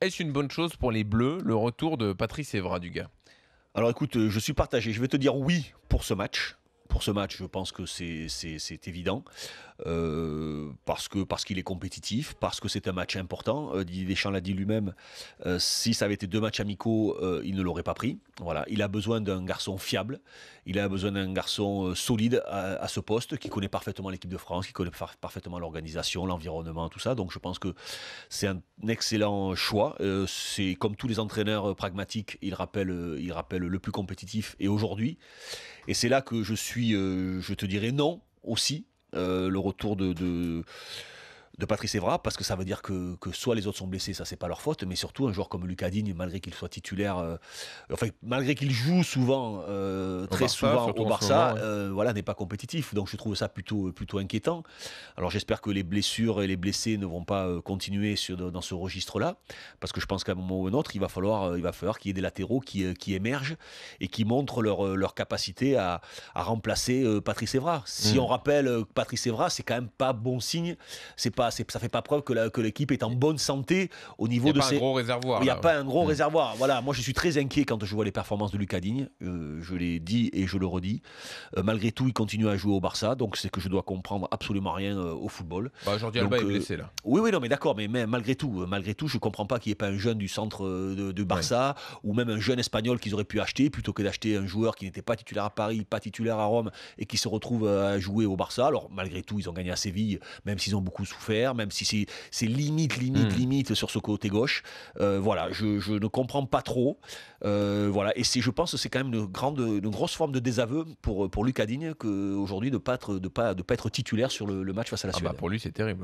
Est-ce une bonne chose pour les Bleus, le retour de Patrice Evra du gars Alors écoute, euh, je suis partagé. Je vais te dire oui pour ce match pour ce match, je pense que c'est évident, euh, parce qu'il parce qu'il est compétitif, parce que c'est un match important. Euh, Didier Deschamps l'a dit lui-même, euh, si ça avait été deux matchs amicaux, il ne l'aurait pas pris. Voilà, Il a besoin d'un garçon fiable, il a besoin d'un garçon solide à, ce poste, qui connaît parfaitement l'équipe de France, qui connaît parfaitement l'organisation, l'environnement, tout ça. Donc je pense que c'est un excellent choix. c'est comme tous les entraîneurs pragmatiques, il rappelle, il rappelle le plus compétitif. Et aujourd'hui, et c'est là que je suis, euh, je te dirais non aussi, euh, le retour de, de Patrice Evra, parce que ça veut dire que, soit les autres sont blessés, ça c'est pas leur faute, mais surtout un joueur comme Lucas malgré qu'il soit titulaire, en euh, enfin malgré qu'il joue souvent, euh, très souvent au Barça, euh, voilà, n'est pas compétitif. Donc je trouve ça plutôt, plutôt inquiétant. Alors j'espère que les blessures et les blessés ne vont pas continuer sur, dans ce registre-là, parce que je pense qu'à un moment ou un autre, il va falloir, il va falloir qu'il y ait des latéraux qui, émergent et qui montrent leur, capacité à, remplacer Patrice Evra. Si mm. on rappelle Patrice Evra, c'est quand même pas bon signe. C'est pas ça fait pas preuve que, l'équipe est en bonne santé au niveau de ses. Il n'y a pas un gros réservoir. Il n'y a pas un gros mm. réservoir. Voilà, moi je suis très inquiet quand je vois les performances de Lucas euh, je l'ai dit et je le redis. Euh, malgré tout, il continue à jouer au Barça, donc c'est que je dois comprendre absolument rien euh, au football. Bah, Alba est blessé là. Oui, oui, non, mais d'accord, mais, malgré tout, malgré tout, je comprends pas qu'il n'y ait pas un jeune du centre de, Barça ou même un jeune espagnol qu'ils auraient pu acheter plutôt que d'acheter un joueur qui n'était pas titulaire à Paris, pas titulaire à Rome et qui se retrouve à jouer au Barça. Alors malgré tout, ils ont gagné à Séville, même s'ils ont beaucoup souffert même si c'est limite, limite, hmm. limite sur ce côté gauche. Euh, voilà, je, je, ne comprends pas trop. Euh, voilà, et je pense, que c'est quand même une grande, une grosse forme de désaveu pour pour Luc Adigne de pas de pas de pas être titulaire sur le, match face à la ah Bah pour lui, c'est terrible.